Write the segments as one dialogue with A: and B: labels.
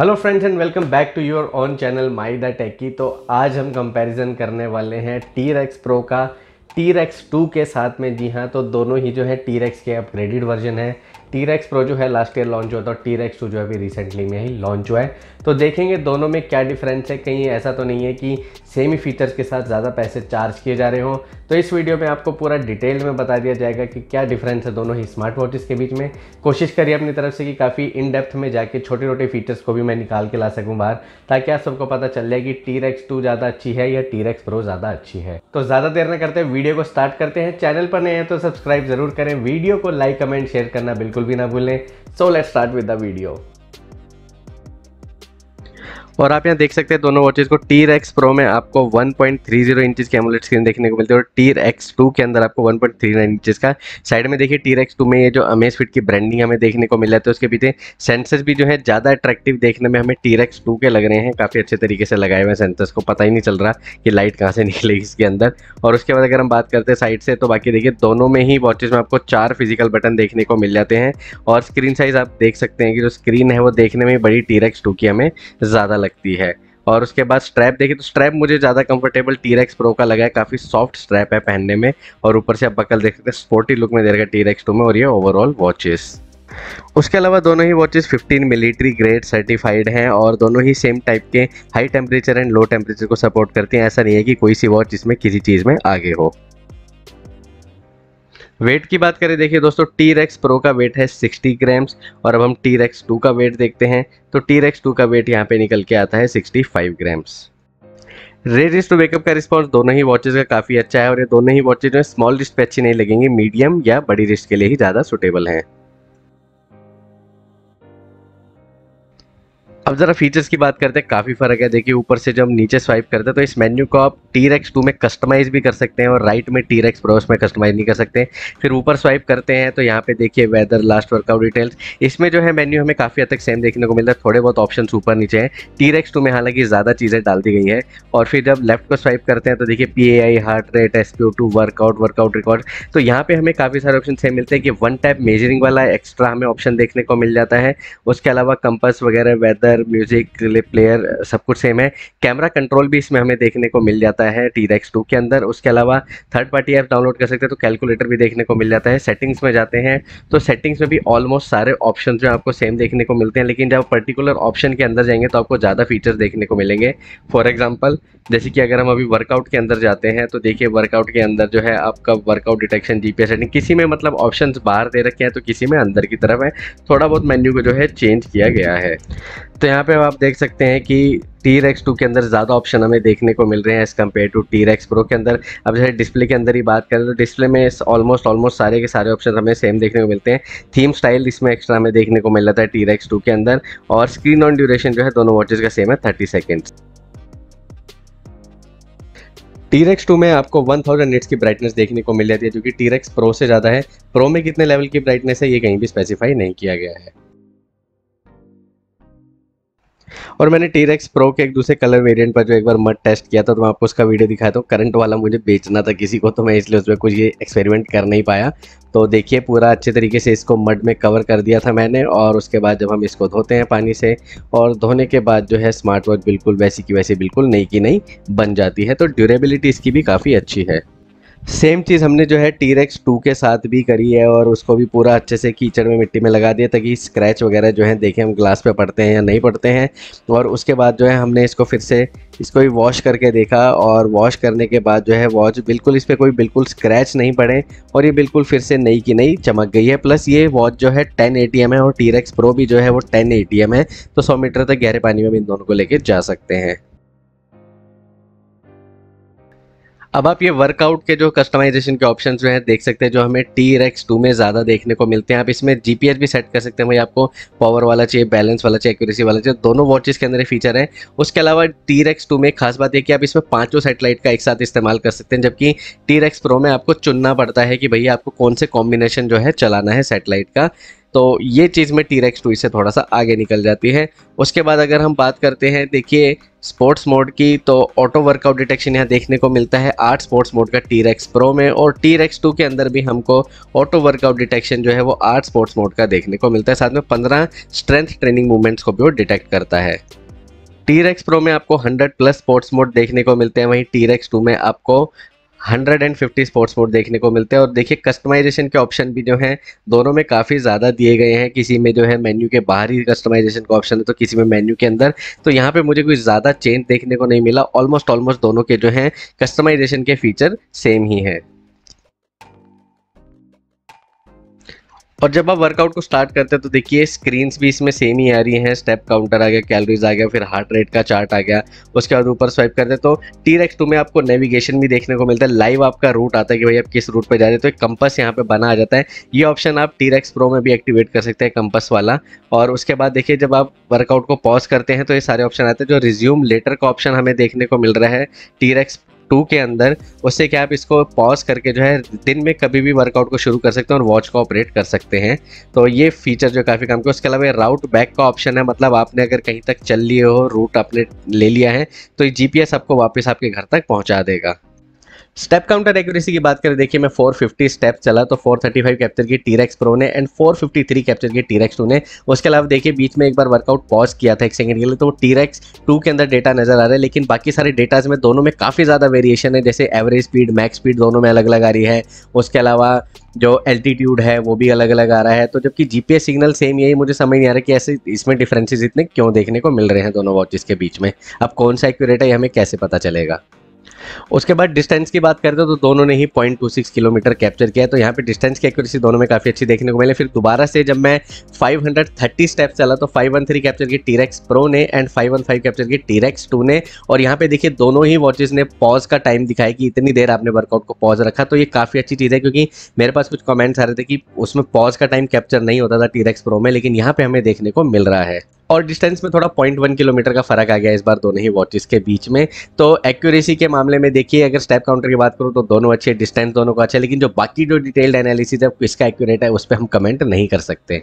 A: hello friends and welcome back to your own channel My The Techy तो आज हम comparison करने वाले हैं टी रेक्स प्रो का टी रेक्स टू के साथ में जी हाँ तो दोनों ही जो है टी रेक्स के अपग्रेडेड वर्जन है टी रेक्स प्रो जो है लास्ट ईयर लॉन्च हुआ था और टी रेक्स टू जो है अभी रिसेंटली में ही लॉन्च हुआ है तो देखेंगे दोनों में क्या डिफरेंस है कहीं ऐसा तो नहीं है कि सेम ही फीचर्स के साथ ज़्यादा पैसे चार्ज किए जा रहे हों तो इस वीडियो में आपको पूरा डिटेल में बता दिया जाएगा कि क्या डिफरेंस है दोनों ही स्मार्ट वॉचेस के बीच में कोशिश करिए अपनी तरफ से कि काफ़ी इन डेप्थ में जाके छोटे छोटे फीचर्स को भी मैं निकाल के ला सकूँ बाहर ताकि आप सबको पता चल जाए कि टी रेक्स टू ज़्यादा अच्छी है या टी रेक्स प्रो ज़्यादा अच्छी है तो ज़्यादा देर न करते वीडियो को स्टार्ट करते हैं चैनल पर नए हैं तो सब्सक्राइब जरूर करें वीडियो को लाइक कमेंट शेयर करना बिल्कुल बिल्कुल भी ना भूलें so let start with the video और आप यहाँ देख सकते हैं दोनों वॉचेज को टीर एक्स प्रो में आपको 1.30 पॉइंट थ्री जीरो इंचज की एमोलेट स्क्रीन देखने को मिलती है और टीर एक्स टू के अंदर आपको 1.39 पॉइंट इंचज का साइड में देखिए टीर एक्स टू में ये जो अमेज फिट की ब्रांडिंग हमें देखने को मिल जाती है तो उसके पीछे सेंसर्स भी जो है ज़्यादा अट्रैक्टिव देखने में हमें टीर एक्स टू के लग रहे हैं काफ़ी अच्छे तरीके से लगाए हुए सेंसर्स को पता ही नहीं चल रहा कि लाइट कहाँ से निकलेगी इसके अंदर और उसके बाद अगर हम बात करते हैं साइड से तो बाकी देखिए दोनों में ही वॉचेज में आपको चार फिजिकल बटन देखने को मिल जाते हैं और स्क्रीन साइज आप देख सकते हैं कि जो स्क्रीन है वो देखने में बड़ी टीर एक्स टू की हमें ज़्यादा ज़्यादा लगती है और उसके बाद स्ट्रैप देखिए तो स्ट्रैप मुझे ज़्यादा कंफर्टेबल टी रेक्स प्रो का लगा है काफ़ी सॉफ्ट स्ट्रैप है पहनने में और ऊपर से आप बकल देख सकते हैं स्पोर्टी लुक में दे रखा टी रेक्स टू में और ये ओवरऑल वॉचेस उसके अलावा दोनों ही वॉचेस 15 मिलिट्री ग्रेड सर्टिफाइड हैं और दोनों ही सेम टाइप के high temperature and low temperature को सपोर्ट करती हैं ऐसा नहीं है कि कोई सी वॉच इसमें किसी चीज़ में आगे हो वेट की बात करें देखिए दोस्तों टी रेक्स प्रो का वेट है 60 ग्राम्स और अब हम टी रेक्स टू का वेट देखते हैं तो टी रेक्स टू का वेट यहाँ पे निकल के आता है 65 ग्राम्स रेड रिस्ट वेकअप का रिस्पॉन्स दोनों ही वॉचेज का काफ़ी अच्छा है और ये दोनों ही वॉचेज में स्मॉल रिस्ट पे अच्छी नहीं लगेंगी मीडियम या बड़ी रिस्ट के लिए ही ज़्यादा सुटेबल हैं अब ज़रा फीचर्स की बात करते हैं काफ़ी फ़र्क है देखिए ऊपर से जब नीचे स्वाइप करते हैं तो इस मेन्यू को आप टी रेक्स टू में कस्टमाइज़ भी कर सकते हैं और राइट में टी रेक्स प्रोस में कस्टमाइज़ नहीं कर सकते फिर ऊपर स्वाइप करते हैं तो यहाँ पे देखिए वेदर लास्ट वर्कआउट डिटेल्स इसमें जो है मेन्यू हमें काफ़ी हद तक सेम देखने को मिलता है थोड़े बहुत ऑप्शन ऊपर नीचे हैं टी रेक्स टू में हालांकि ज़्यादा चीज़ें डाल दी गई है और फिर जब लेफ्ट को स्वाइप करते हैं तो देखिए P A I heart rate S P O two workout workout record तो यहाँ पे हमें काफ़ी सारे ऑप्शन सेम मिलते हैं कि वन टाइप मेजरिंग वाला एक्स्ट्रा हमें ऑप्शन देखने को मिल जाता है उसके अलावा कंपस वगैरह वेदर प्लेयर म्यूजिक प्लेयर सब कुछ सेम है कैमरा कंट्रोल भी इसमें हमें देखने को मिल जाता है टी रेक्स टू के अंदर उसके अलावा थर्ड पार्टी ऐप डाउनलोड कर सकते हैं तो कैलकुलेटर भी देखने को मिल जाता है सेटिंग्स में जाते हैं तो सेटिंग्स में भी ऑलमोस्ट सारे ऑप्शन जो आपको सेम देखने को मिलते हैं लेकिन जब पर्टिकुलर ऑप्शन के अंदर जाएंगे तो आपको ज़्यादा फीचर्स देखने को मिलेंगे फॉर एग्जाम्पल जैसे कि अगर हम अभी वर्कआउट के अंदर जाते हैं तो देखिए वर्कआउट के अंदर जो है आपका वर्कआउट डिटेक्शन जी सेटिंग किसी में मतलब ऑप्शन बाहर दे रखे हैं तो किसी में अंदर की तरफ है थोड़ा बहुत मेन्यू को जो है चेंज किया गया है तो तो यहाँ पे आप देख सकते हैं कि टी रेक्स टू के अंदर ज़्यादा ऑप्शन हमें देखने को मिल रहे हैं as compare to T Rex Pro के अंदर अब जैसे डिस्प्ले के अंदर ही बात करें तो डिस्प्ले में ऑलमोस्ट ऑलमोस्ट सारे के सारे ऑप्शन हमें सेम देखने को मिलते हैं थीम स्टाइल इसमें एक्स्ट्रा हमें देखने को मिल रहा था टी रेक्स टू के अंदर और स्क्रीन ऑन ड्यूरेशन जो है दोनों वॉचेज़ का सेम है thirty seconds T Rex two में आपको 1000 थाउजेंड की ब्राइटनेस देखने को मिल जाती है जो कि टी रेक्स प्रो से ज़्यादा है प्रो में कितने लेवल की ब्राइटनेस है ये कहीं भी स्पेसिफाई नहीं किया गया है और मैंने टी रेक्स प्रो के एक दूसरे कलर वेरिएंट पर जो एक बार मट टेस्ट किया था तो मैं आपको उसका वीडियो दिखाया था करंट वाला मुझे बेचना था किसी को तो मैं इसलिए उसमें कुछ ये एक्सपेरिमेंट कर नहीं पाया तो देखिए पूरा अच्छे तरीके से इसको मड में कवर कर दिया था मैंने और उसके बाद जब हम इसको धोते हैं पानी से और धोने के बाद जो है स्मार्ट वॉच बिल्कुल वैसी की वैसी बिल्कुल नई की नई बन जाती है तो ड्यूरेबिलिटी इसकी भी काफ़ी अच्छी है सेम चीज़ हमने जो है टी रेक्स टू के साथ भी करी है और उसको भी पूरा अच्छे से कीचड़ में मिट्टी में लगा दिया ताकि स्क्रैच वगैरह जो है देखें हम ग्लास पे पड़ते हैं या नहीं पड़ते हैं और उसके बाद जो है हमने इसको फिर से इसको भी वॉश करके देखा और वॉश करने के बाद जो है वॉच बिल्कुल इस पर कोई बिल्कुल स्क्रैच नहीं पड़े और ये बिल्कुल फिर से नई की नई चमक गई है प्लस ये वॉच जो है टेन ए है और टी रेक्स प्रो भी जो है वो टेन ए है तो सौ मीटर तक गहरे पानी में भी इन दोनों को लेकर जा सकते हैं अब आप ये वर्कआउट के जो कस्टमाइजेशन के ऑप्शन जो हैं देख सकते हैं जो हमें टी रेक्स टू में ज़्यादा देखने को मिलते हैं आप इसमें जी भी सेट कर सकते हैं भाई आपको पावर वाला चाहिए बैलेंस वाला चाहिए एक्यूरेसी वाला चाहिए दोनों वॉचेस के अंदर फीचर है उसके अलावा टी रेक्स टू में खास बात यह कि आप इसमें पाँचों सेटेलाइट का एक साथ इस्तेमाल कर सकते हैं जबकि टी रेक्स प्रो में आपको चुनना पड़ता है कि भैया आपको कौन से कॉम्बिनेशन जो है चलाना है सेटेलाइट का तो ये चीज़ में टी रेक्स टू इससे थोड़ा सा आगे निकल जाती है उसके बाद अगर हम बात करते हैं देखिए स्पोर्ट्स मोड की तो ऑटो वर्कआउट डिटेक्शन यहाँ देखने को मिलता है आठ स्पोर्ट्स मोड का टी रेक्स प्रो में और टी रेक्स टू के अंदर भी हमको ऑटो वर्कआउट डिटेक्शन जो है वो आठ स्पोर्ट्स मोड का देखने को मिलता है साथ में पंद्रह स्ट्रेंथ ट्रेनिंग मूवमेंट्स को भी वो डिटेक्ट करता है टी रेक्स प्रो में आपको 100 प्लस स्पोर्ट्स मोड देखने को मिलते हैं वहीं टी रेक्स टू में आपको 150 स्पोर्ट्स मोड देखने को मिलते हैं और देखिए कस्टमाइजेशन के ऑप्शन भी जो हैं दोनों में काफ़ी ज़्यादा दिए गए हैं किसी में जो है मेन्यू के बाहर ही कस्टमाइजेशन का ऑप्शन है तो किसी में मेन्यू के अंदर तो यहाँ पे मुझे कुछ ज़्यादा चेंज देखने को नहीं मिला ऑलमोस्ट ऑलमोस्ट दोनों के जो हैं कस्टमाइजेशन के फीचर सेम ही हैं और जब आप वर्कआउट को स्टार्ट करते हैं तो देखिए स्क्रीन्स भी इसमें सेम ही आ रही हैं स्टेप काउंटर आ गया कैलोरीज आ गया फिर हार्ट रेट का चार्ट आ गया उसके बाद ऊपर स्वाइप करते हैं तो टी रेक्स टू में आपको नेविगेशन भी देखने को मिलता है लाइव आपका रूट आता है कि भाई आप किस रूट पर जा रहे हैं तो एक कंपस यहाँ पे बना आ जाता है ये ऑप्शन आप टी रेक्स प्रो में भी एक्टिवेट कर सकते हैं कंपस वाला और उसके बाद देखिए जब आप वर्कआउट को पॉज करते हैं तो ये सारे ऑप्शन आते हैं जो रिज्यूम लेटर का ऑप्शन हमें देखने को मिल रहा है टी रेक्स टू के अंदर उससे क्या आप इसको पॉज करके जो है दिन में कभी भी वर्कआउट को शुरू कर सकते हैं और वॉच को ऑपरेट कर सकते हैं तो ये फीचर जो काफ़ी काम किया उसके अलावा राउट बैक का ऑप्शन है मतलब आपने अगर कहीं तक चल लिए हो रूट आपने ले लिया है तो ये जी आपको वापस आपके घर तक पहुँचा देगा स्टेप काउंटर एक्यूरेसी की बात करें देखिए मैं 450 स्टेप चला तो 435 कैप्चर की टीरेक्स प्रो ने एंड 453 कैप्चर की टीरेक्स टू ने उसके अलावा देखिए बीच में एक बार वर्कआउट पॉज किया था एक सेकंड के लिए तो टीरेक्स टू के अंदर डेटा नजर आ रहा है लेकिन बाकी सारे डेटाज में दोनों में काफ़ी ज़्यादा वेरिएशन है जैसे एवरेज स्पीड मैक्स स्पीड दोनों में अलग अलग आ रही है उसके अलावा जो एल्टीट्यूड है वो भी अलग अलग आ रहा है तो जबकि जीपीएस सिग्नल सेम यही मुझे समझ नहीं आ रहा कि ऐसे इसमें डिफरेंसेस इतने क्यों देखने को मिल रहे हैं दोनों वॉचेस के बीच में अब कौन सा एक्यूरेट है हमें कैसे पता चलेगा उसके बाद डिस्टेंस की बात करते हो तो दोनों ने ही point two six kilometre capture किया तो यहाँ पे डिस्टेंस की एक्यूरेसी दोनों में काफ़ी अच्छी देखने को मिले फिर दोबारा से जब मैं 530 स्टेप्स चला तो 513 कैप्चर की टीरेक्स प्रो ने एंड 515 कैप्चर की टीरेक्स टू ने और यहाँ पे देखिए दोनों ही वॉचेज ने पॉज का टाइम दिखाया कि इतनी देर आपने वर्कआउट को पॉज रखा तो ये काफ़ी अच्छी चीज़ है क्योंकि मेरे पास कुछ कॉमेंट्स आ रहे थे कि उसमें पॉज का टाइम कैप्चर नहीं होता था टीरेक्स प्रो में लेकिन यहाँ पर हमें देखने को मिल रहा है और डिस्टेंस में थोड़ा पॉइंट वन किलोमीटर का फ़र्क आ गया इस बार दोनों ही वॉचेस के बीच में तो एक्यूरेसी के मामले में देखिए अगर स्टेप काउंटर की बात करूँ तो दोनों अच्छे डिस्टेंस दोनों को अच्छा लेकिन जो बाकी जो डिटेल्ड एनालिसिस है किसका एक्यूरेट है उस पर हम कमेंट नहीं कर सकते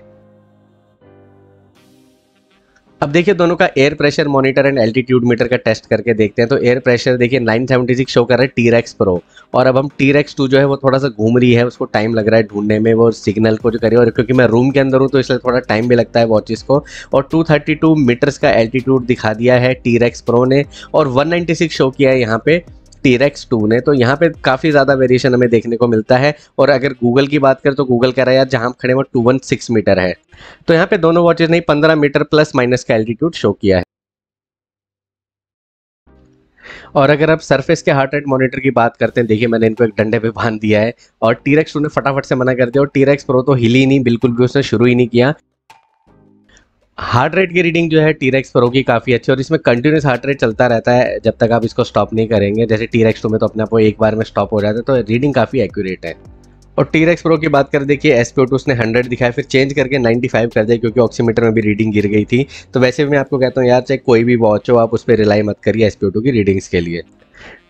A: अब देखिए दोनों का air pressure monitor and altitude meter का टेस्ट करके देखते हैं तो एयर प्रेशर देखिए 976 शो कर रहा है टी रेक्स प्रो और अब हम टी रेक्स टू जो है वो थोड़ा सा घूम रही है उसको टाइम लग रहा है ढूंढने में वो सिग्नल को जो करे और क्योंकि मैं रूम के अंदर हूँ तो इसलिए थोड़ा टाइम भी लगता है वॉचिस को और टू थर्टी का एल्टीट्यूड दिखा दिया है टी रेक्स प्रो ने और वन शो किया है यहाँ पे टीरेक्स टू ने तो यहाँ पे काफ़ी ज़्यादा वेरिएशन हमें देखने को मिलता है और अगर गूगल की बात करें तो गूगल कह रहा है जहां खड़े वो टू वन सिक्स मीटर है तो यहाँ पे दोनों वॉचेज ने पंद्रह मीटर प्लस माइनस का एल्टीट्यूड शो किया है और अगर आप सरफेस के हार्ट रेट मॉनिटर की बात करते हैं देखिए मैंने इनको एक डंडे पे बांध दिया है और टीरेक्स उन्हें फटाफट से मना कर दिया और टीरेक्स प्रो तो हिली नहीं बिल्कुल भी उसने शुरू ही नहीं किया हार्ट रेट की रीडिंग जो है टीरेक्स प्रो पर होगी काफ़ी अच्छी और इसमें कंटिन्यूस हार्ट रेट चलता रहता है जब तक आप इसको स्टॉप नहीं करेंगे जैसे टी टू में तो अपने आप को एक बार में स्टॉप हो जाता है तो रीडिंग काफ़ी एक्यूरेट है और टी रेक्स प्रो की बात कर देखिए एस पी उसने हंड्रेड दिखाया फिर चेंज करके 95 कर दिया क्योंकि ऑक्सीमीटर में भी रीडिंग गिर गई थी तो वैसे भी मैं आपको कहता हूँ यार चाहे कोई भी वॉच हो आप उस पर रिलाई मत करिए एस पी की रीडिंग्स के लिए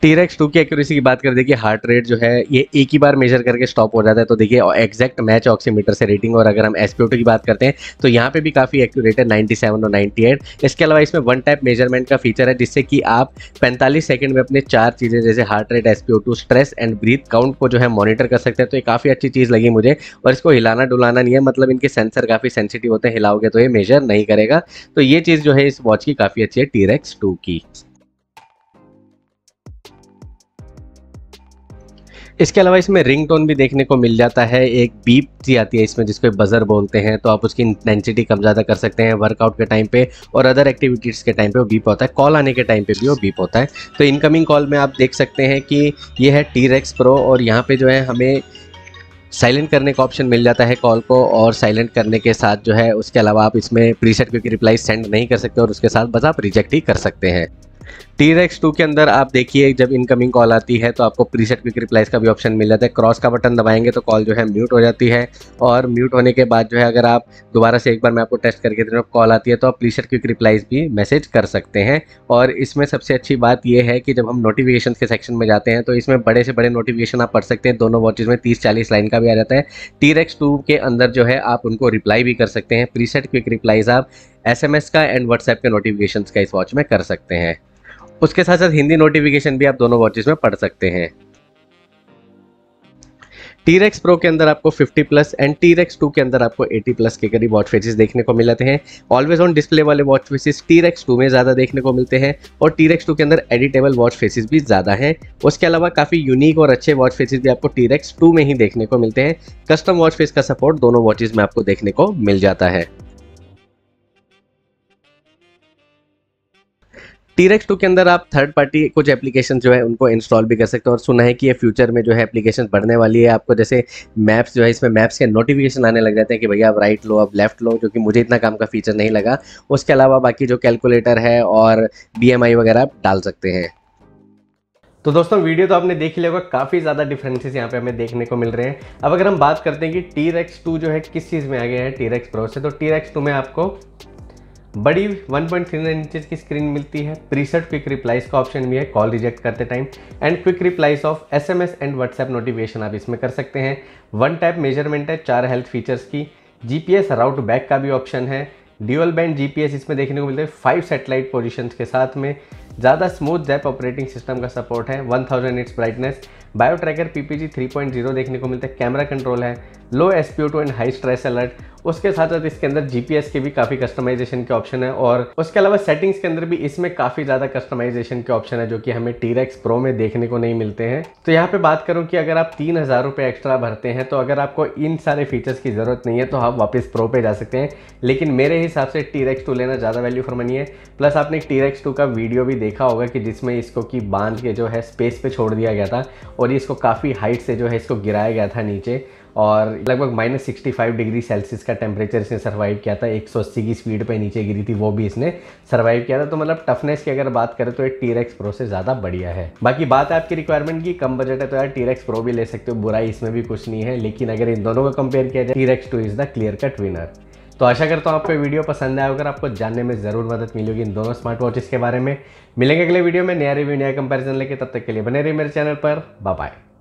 A: टीरेक्स टू की एक्यूरेसी की बात कर देखिए हार्ट रेट जो है ये एक ही बार मेजर करके स्टॉप हो जाता है तो देखिए एक्जैक्ट मैच ऑक्सीमीटर से रेटिंग और अगर हम एस की बात करते हैं तो यहाँ पे भी काफ़ी एक्यूरेट है 97 और 98 इसके अलावा इसमें वन टाइप मेजरमेंट का फीचर है जिससे कि आप 45 सेकंड में अपने चार चीज़ें जैसे heart rate S stress and breath count को जो है मॉनिटर कर सकते हैं तो ये काफ़ी अच्छी चीज़ लगी मुझे और इसको हिलाना डुलाना नहीं है मतलब इनके सेंसर काफ़ी सेंसिटिव होते हैं हिलाओगे तो ये मेजर नहीं करेगा तो ये चीज़ जो है इस वॉच की काफ़ी अच्छी है टीरेक्स टू की इसके अलावा इसमें रिंग टोन भी देखने को मिल जाता है एक बीप सी आती है इसमें जिसको बजर बोलते हैं तो आप उसकी इंटेंसिटी कम ज़्यादा कर सकते हैं वर्कआउट के टाइम पे और अदर एक्टिविटीज़ के टाइम पे वो बीप होता है कॉल आने के टाइम पे भी वो बीप होता है तो इनकमिंग कॉल में आप देख सकते हैं कि ये है टी रेक्स प्रो और यहाँ पर जो है हमें साइलेंट करने का ऑप्शन मिल जाता है कॉल को और साइलेंट करने के साथ जो है उसके अलावा आप इसमें प्रीसेट क्योंकि रिप्लाई सेंड नहीं कर सकते और उसके साथ बस आप रिजेक्ट ही कर सकते हैं टी रेक्स टू के अंदर आप देखिए जब इनकमिंग कॉल आती है तो आपको प्रीसेट क्विक रिप्लाइज का भी ऑप्शन मिल जाता है क्रॉस का बटन दबाएंगे तो कॉल जो है म्यूट हो जाती है और म्यूट होने के बाद जो है अगर आप दोबारा से एक बार मैं आपको टेस्ट करके दे रहा कॉल आती है तो आप प्रीसेट क्विक रिप्लाइज भी मैसेज कर सकते हैं और इसमें सबसे अच्छी बात यह है कि जब हम नोटिफिकेशन के सेक्शन में जाते हैं तो इसमें बड़े से बड़े नोटिफिकेशन आप पढ़ सकते हैं दोनों वॉचेज में तीस चालीस लाइन का भी आ जाता है टी रेक्स टू के अंदर जो है आप उनको रिप्लाई भी कर सकते हैं प्रीसेट क्विक रिप्लाइज आप एस का एंड व्हाट्सएप के नोटिफिकेशन का इस वॉच में कर सकते हैं उसके साथ साथ हिंदी नोटिफिकेशन भी आप दोनों वॉचेस में पढ़ सकते हैं टी रेक्स प्रो के अंदर आपको 50 plus and T Rex two के अंदर आपको 80 प्लस के करीब वॉच फेसेस देखने को मिलते हैं ऑलवेज ऑन डिस्प्ले वाले watch faces T Rex two में ज़्यादा देखने को मिलते हैं और टी रेक्स टू के अंदर एडिटेबल वॉच फेसेस भी ज़्यादा हैं उसके अलावा काफ़ी यूनिक और अच्छे वॉच फेसिस भी आपको टी रेक्स टू में ही देखने को मिलते हैं कस्टम वॉच फेस का सपोर्ट दोनों वॉचेज़ में आपको देखने को मिल जाता है टीरेक्स टू के अंदर आप थर्ड पार्टी कुछ एप्लीकेशन जो है उनको इंस्टॉल भी कर सकते हो और सुना है कि ये फ्यूचर में जो है एप्लीकेशन बढ़ने वाली है आपको जैसे मैप्स जो है इसमें मैप्स के नोटिफिकेशन आने लग जाते हैं कि भैया आप राइट लो आप लेफ्ट लो जो कि मुझे इतना काम का फीचर नहीं लगा उसके अलावा बाकी जो कैलकुलेटर है और बी वगैरह आप डाल सकते हैं तो दोस्तों वीडियो तो आपने देख लिया होगा काफ़ी ज़्यादा डिफरेंसेस यहाँ पे हमें देखने को मिल रहे हैं अब अगर हम बात करते हैं कि टी रेक्स टू जो है किस चीज़ में आ गया है टी रेक्स प्रो से तो टी रेक्स टू में आपको बड़ी 1.39 इंचेस की स्क्रीन मिलती है प्रीसेट क्विक रिप्लाइज का ऑप्शन भी है कॉल रिजेक्ट करते time and quick replies of SMS and WhatsApp notification आप इसमें कर सकते हैं वन टाइप मेजरमेंट है चार हेल्थ फीचर्स की जीपीएस राउट बैक का भी ऑप्शन है ड्यूअल बैंड जीपीएस इसमें देखने को मिलते हैं फाइव सेटेलाइट पोजिशन के साथ में ज़्यादा स्मूथ जैप ऑपरेटिंग सिस्टम का सपोर्ट है one thousand nits brightness BioTracker PPG three point zero देखने को मिलता है कैमरा कंट्रोल है low S P and high stress alert उसके साथ साथ इसके अंदर जीपीएस के भी काफ़ी कस्टमाइजेशन के ऑप्शन है और उसके अलावा सेटिंग्स के अंदर भी इसमें काफ़ी ज़्यादा कस्टमाइजेशन के ऑप्शन है जो कि हमें टीरेक्स प्रो में देखने को नहीं मिलते हैं तो यहाँ पे बात करूँ कि अगर आप तीन हज़ार रुपये एक्स्ट्रा भरते हैं तो अगर आपको इन सारे फीचर्स की ज़रूरत नहीं है तो आप वापस प्रो पे जा सकते हैं लेकिन मेरे हिसाब से टीरेक्स टू लेना ज़्यादा वैल्यू फॉर मनी है प्लस आपने टीरेक्स टू का वीडियो भी देखा होगा कि जिसमें इसको कि बांध के जो है स्पेस पर छोड़ दिया गया था और इसको काफ़ी हाइट से जो है इसको गिराया गया था नीचे और लगभग minus sixty five degree Celsius का टेम्परेचर इसने सर्वाइव किया था 180 की स्पीड पे नीचे गिरी थी वो भी इसने सर्वाइव किया था तो मतलब टफनेस की अगर बात करें तो टी टीरेक्स प्रो से ज़्यादा बढ़िया है बाकी बात है आपकी रिक्वायरमेंट की कम बजट है तो यार टीरेक्स प्रो भी ले सकते हो बुराई इसमें भी कुछ नहीं है लेकिन अगर इन दोनों को कंपेयर किया जाए T Rex two is the clear cut winner तो आशा करता हूँ आपको वीडियो पसंद आया अगर आपको जानने में ज़रूर मदद मिली होगी इन दोनों स्मार्ट वॉचेस के बारे में मिलेंगे अगले वीडियो में नया रिव्यू नया कंपैरिजन लेके तब तक के लिए बने रही मेरे चैनल पर बाय